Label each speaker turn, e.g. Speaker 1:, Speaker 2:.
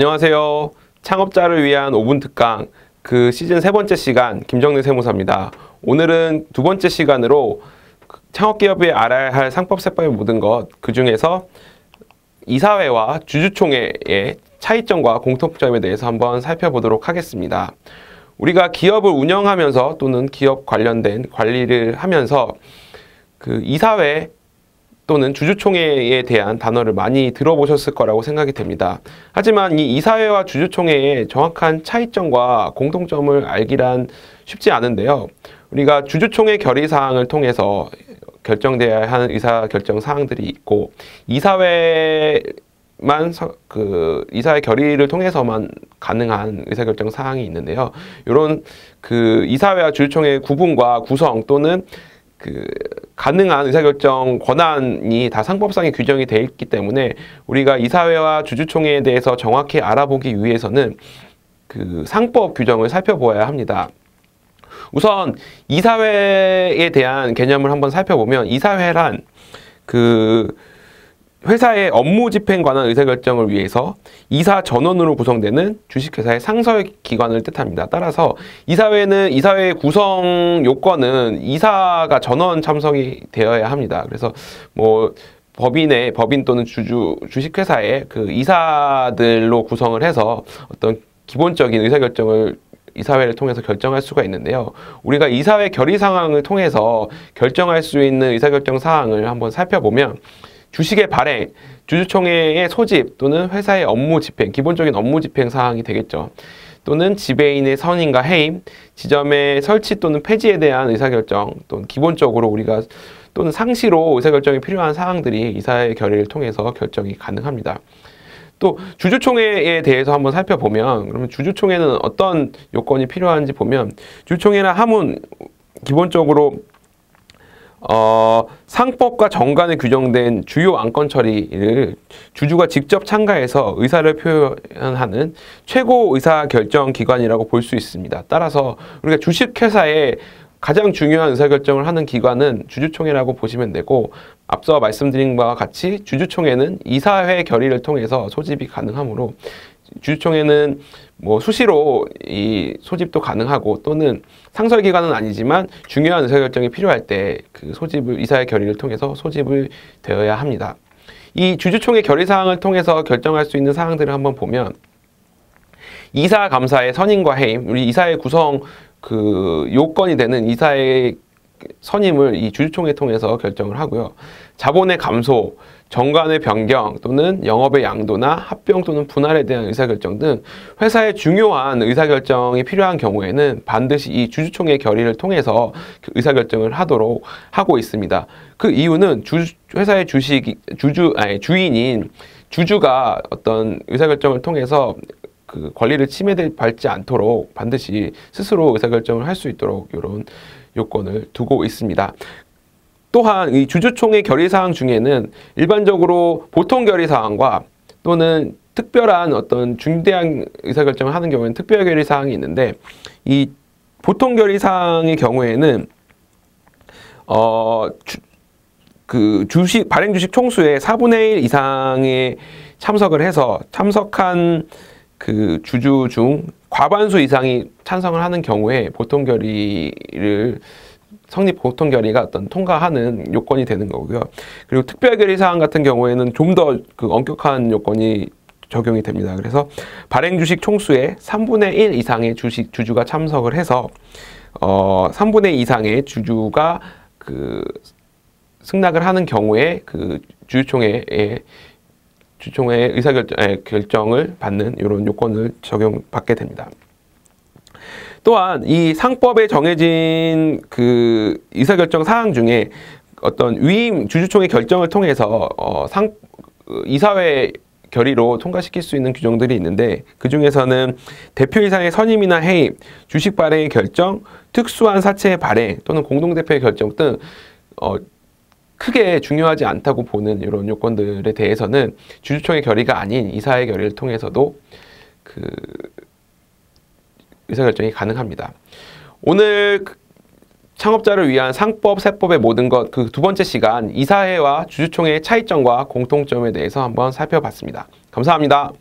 Speaker 1: 안녕하세요. 창업자를 위한 5분 특강 그 시즌 세 번째 시간 김정래 세무사입니다. 오늘은 두 번째 시간으로 창업기업이 알아야 할 상법 세법의 모든 것 그 중에서 이사회와 주주총회의 차이점과 공통점에 대해서 한번 살펴보도록 하겠습니다. 우리가 기업을 운영하면서 또는 기업 관련된 관리를 하면서 그 이사회 또는 주주총회에 대한 단어를 많이 들어보셨을 거라고 생각이 됩니다. 하지만 이 이사회와 주주총회의 정확한 차이점과 공통점을 알기란 쉽지 않은데요. 우리가 주주총회 결의사항을 통해서 결정돼야 하는 의사결정 사항들이 있고 이사회 만그 이사회 결의를 통해서만 가능한 의사결정 사항이 있는데요. 이런 그 이사회와 주주총회 구분과 구성 또는 그 가능한 의사결정 권한이 다 상법상에 규정이 되어 있기 때문에 우리가 이사회와 주주총회에 대해서 정확히 알아보기 위해서는 그 상법 규정을 살펴보아야 합니다. 우선 이사회에 대한 개념을 한번 살펴보면 이사회란 그 회사의 업무 집행 관한 의사결정을 위해서 이사 전원으로 구성되는 주식회사의 상설 기관을 뜻합니다. 따라서 이사회는 이사회 구성 요건은 이사가 전원 참석이 되어야 합니다. 그래서 뭐 법인의 법인 또는 주주 주식회사의 그 이사들로 구성을 해서 어떤 기본적인 의사결정을 이사회를 통해서 결정할 수가 있는데요. 우리가 이사회 결의 상황을 통해서 결정할 수 있는 의사결정 사항을 한번 살펴보면 주식의 발행, 주주총회의 소집 또는 회사의 업무 집행, 기본적인 업무 집행 사항이 되겠죠. 또는 지배인의 선임과 해임, 지점의 설치 또는 폐지에 대한 의사결정 또는 기본적으로 우리가 또는 상시로 의사결정이 필요한 사항들이 이사의 결의를 통해서 결정이 가능합니다. 또 주주총회에 대해서 한번 살펴보면 그러면 주주총회는 어떤 요건이 필요한지 보면 주총회나 하문 기본적으로 어, 상법과 정관에 규정된 주요 안건 처리를 주주가 직접 참가해서 의사를 표현하는 최고 의사 결정 기관이라고 볼 수 있습니다. 따라서 우리가 주식회사의 가장 중요한 의사결정을 하는 기관은 주주총회라고 보시면 되고 앞서 말씀드린 바와 같이 주주총회는 이사회 결의를 통해서 소집이 가능하므로 주주총회는 뭐 수시로 이 소집도 가능하고 또는 상설 기관은 아니지만 중요한 의사결정이 필요할 때 그 소집을 이사의 결의를 통해서 소집을 되어야 합니다. 이 주주총회 결의 사항을 통해서 결정할 수 있는 사항들을 한번 보면 이사 감사의 선임과 해임, 우리 이사의 구성 그 요건이 되는 이사의 선임을 이 주주총회 통해서 결정을 하고요. 자본의 감소, 정관의 변경 또는 영업의 양도나 합병 또는 분할에 대한 의사결정 등 회사의 중요한 의사결정이 필요한 경우에는 반드시 이 주주총회 결의를 통해서 그 의사결정을 하도록 하고 있습니다. 그 이유는 주, 회사의 주식, 주주, 아니, 주인인 주주가 어떤 의사결정을 통해서 그 권리를 침해받지 않도록 반드시 스스로 의사결정을 할 수 있도록 이런 요건을 두고 있습니다. 또한 이 주주총회 결의사항 중에는 일반적으로 보통 결의사항과 또는 특별한 어떤 중대한 의사결정을 하는 경우에는 특별 결의사항이 있는데 이 보통 결의사항의 경우에는 어, 주, 그 주식 발행 주식 총수의 4분의 1 이상의 참석을 해서 참석한 그 주주 중 과반수 이상이 찬성을 하는 경우에 보통 결의를 성립 보통 결의가 어떤 통과하는 요건이 되는 거고요. 그리고 특별 결의 사항 같은 경우에는 좀더그 엄격한 요건이 적용이 됩니다. 그래서 발행 주식 총수의 3분의 1 이상의 주식 주주가 참석을 해서 어 3분의 2 이상의 주주가 그 승낙을 하는 경우에 그 주주총회에 주총회의 의사결정 예, 결정을 받는 이런 요건을 적용받게 됩니다. 또한 이 상법에 정해진 그 의사결정 사항 중에 어떤 위임 주주총회 결정을 통해서 어, 상 이사회 결의로 통과시킬 수 있는 규정들이 있는데 그 중에서는 대표이상의 선임이나 해임, 주식 발행의 결정, 특수한 사채의 발행 또는 공동대표의 결정 등 어, 크게 중요하지 않다고 보는 이런 요건들에 대해서는 주주총회 결의가 아닌 이사회 결의를 통해서도 그 의사결정이 가능합니다. 오늘 그 창업자를 위한 상법, 세법의 모든 것 그 두 번째 시간 이사회와 주주총회의 차이점과 공통점에 대해서 한번 살펴봤습니다. 감사합니다.